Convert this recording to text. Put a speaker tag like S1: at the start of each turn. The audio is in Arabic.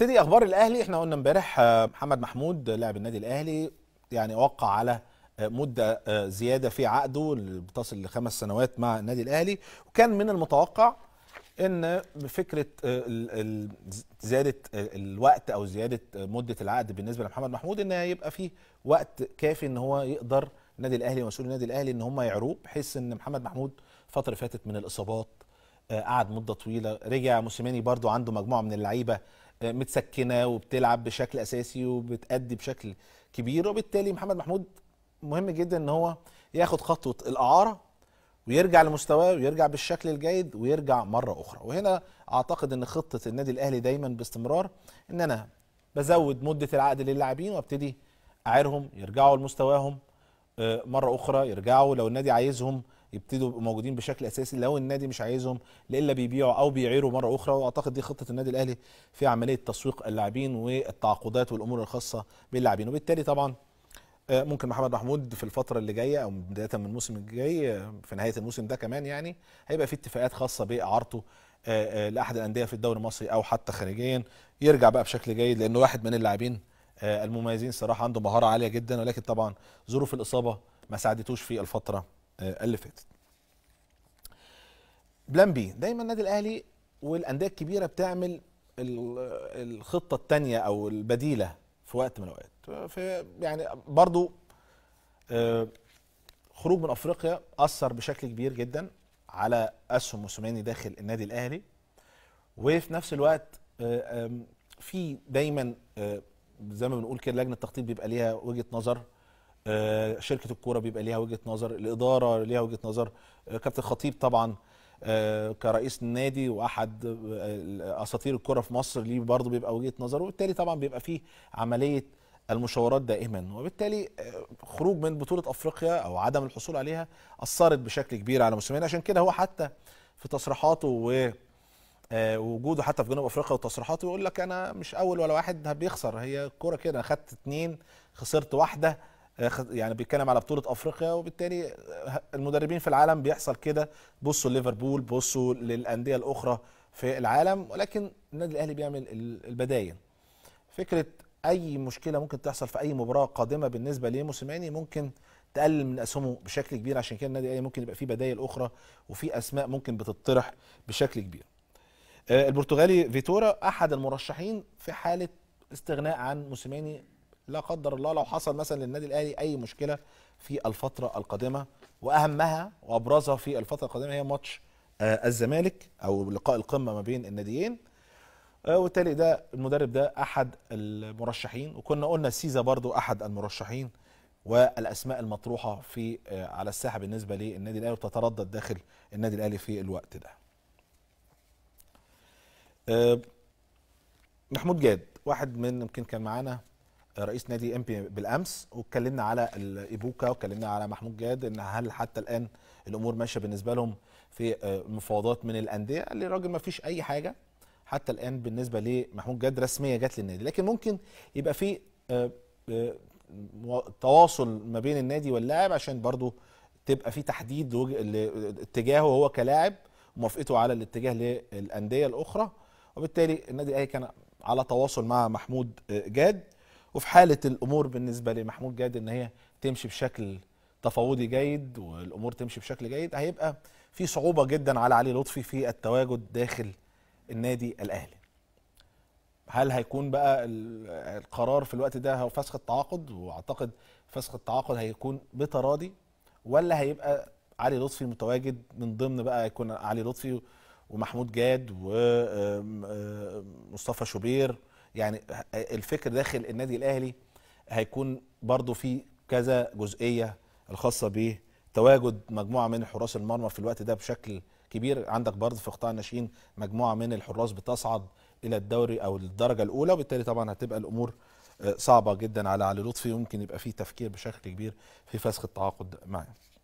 S1: نبتدي اخبار الاهلي احنا قلنا امبارح آه، محمد محمود آه، لاعب النادي الاهلي يعني وقع على آه، مده زياده في عقده بتصل لخمس سنوات مع النادي الاهلي وكان من المتوقع ان فكره زياده الوقت او زياده مده العقد بالنسبه لمحمد محمود ان يبقى فيه وقت كافي ان هو يقدر النادي الاهلي ومسؤول النادي الاهلي ان هم يعروه بحيث ان محمد محمود فتره فاتت من الاصابات قعد مده طويله رجع موسيماني برده عنده مجموعه من اللعيبه متسكنه وبتلعب بشكل اساسي وبتادي بشكل كبير وبالتالي محمد محمود مهم جدا ان هو ياخد خطوه الاعاره ويرجع لمستواه ويرجع بالشكل الجيد ويرجع مره اخرى وهنا اعتقد ان خطه النادي الاهلي دايما باستمرار ان انا بزود مده العقد للاعبين وابتدي اعيرهم يرجعوا لمستواهم آه، مره اخرى يرجعوا لو النادي عايزهم يبتدوا يبقوا موجودين بشكل اساسي لو النادي مش عايزهم الا بيبيعوا او بيعيروا مره اخرى واعتقد دي خطه النادي الاهلي في عمليه تسويق اللاعبين والتعاقدات والامور الخاصه باللاعبين وبالتالي طبعا آه، ممكن محمد محمود في الفتره اللي جايه او بدايه من الموسم الجاي آه، في نهايه الموسم ده كمان يعني هيبقى في اتفاقات خاصه باعارته آه، لاحد الانديه في الدوري المصري او حتى خارجيا يرجع بقى بشكل جيد لانه واحد من اللاعبين المميزين صراحه عنده مهاره عاليه جدا ولكن طبعا ظروف الاصابه ما ساعدتوش في الفتره آه، اللي فاتت بلان بي دايما النادي الاهلي والانديه الكبيره بتعمل الخطه الثانيه او البديله في وقت من الاوقات يعني برضو آه، خروج من افريقيا اثر بشكل كبير جدا على اسهم موسوماني داخل النادي الاهلي وفي نفس الوقت آه، في دايما زي ما بنقول كده لجنه التخطيط بيبقى ليها وجهه نظر آه، شركه الكوره بيبقى ليها وجهه نظر الاداره ليها وجهه نظر آه، كابتن خطيب طبعا آه، كرئيس النادي واحد اساطير الكره في مصر ليه برضه بيبقى وجهه نظر وبالتالي طبعا بيبقى فيه عمليه المشاورات دائما وبالتالي خروج من بطوله افريقيا او عدم الحصول عليها اثرت بشكل كبير على المسلمين عشان كده هو حتى في تصريحاته و وجوده حتى في جنوب افريقيا وتصريحاته يقول لك انا مش اول ولا واحد بيخسر هي الكوره كده اخدت اتنين خسرت واحده آه، يعني بيتكلم على بطوله افريقيا وبالتالي آه، المدربين في العالم بيحصل كده بصوا ليفربول بصوا للانديه الاخرى في العالم ولكن النادي الاهلي بيعمل البدايل فكره اي مشكله ممكن تحصل في اي مباراه قادمه بالنسبه لموسيماني ممكن تقلل من اسهمه بشكل كبير عشان كده النادي الاهلي ممكن يبقى فيه بدائل اخرى وفي اسماء ممكن بتطرح بشكل كبير. آه، البرتغالي فيتورا احد المرشحين في حاله استغناء عن موسيماني لا قدر الله لو حصل مثلا للنادي الاهلي اي مشكله في الفتره القادمه واهمها وابرزها في الفتره القادمه هي ماتش آه الزمالك او لقاء القمه ما بين الناديين آه وبالتالي ده المدرب ده احد المرشحين وكنا قلنا سيزا برضو احد المرشحين والاسماء المطروحه في آه على الساحه بالنسبه للنادي الاهلي وتتردد داخل النادي الاهلي في الوقت ده. آه، محمود جاد واحد من يمكن كان معانا رئيس نادي امبي بالامس واتكلمنا على ايبوكا واتكلمنا على محمود جاد ان هل حتى الان الامور ماشيه بالنسبه لهم في آه، مفاوضات من الانديه قال لي راجل ما فيش اي حاجه حتى الان بالنسبه لمحمود جاد رسميه جت للنادي لكن ممكن يبقى في آه، آه، تواصل ما بين النادي واللاعب عشان برضو تبقى في تحديد اتجاهه هو كلاعب موافقته على الاتجاه للانديه الاخرى وبالتالي النادي الاهلي كان على تواصل مع محمود جاد وفي حاله الامور بالنسبه لمحمود جاد ان هي تمشي بشكل تفاوضي جيد والامور تمشي بشكل جيد هيبقى في صعوبه جدا على علي لطفي في التواجد داخل النادي الاهلي. هل هيكون بقى القرار في الوقت ده هو فسخ التعاقد واعتقد فسخ التعاقد هيكون بتراضي ولا هيبقى علي لطفي متواجد من ضمن بقى يكون علي لطفي ومحمود جاد ومصطفى شوبير يعني الفكر داخل النادي الاهلي هيكون برضو في كذا جزئيه الخاصه به تواجد مجموعه من حراس المرمى في الوقت ده بشكل كبير عندك برضه في قطاع الناشئين مجموعه من الحراس بتصعد الى الدوري او الدرجه الاولى وبالتالي طبعا هتبقى الامور آه، صعبه جدا على علي لطفي ممكن يبقى فيه تفكير بشكل كبير في فسخ التعاقد معه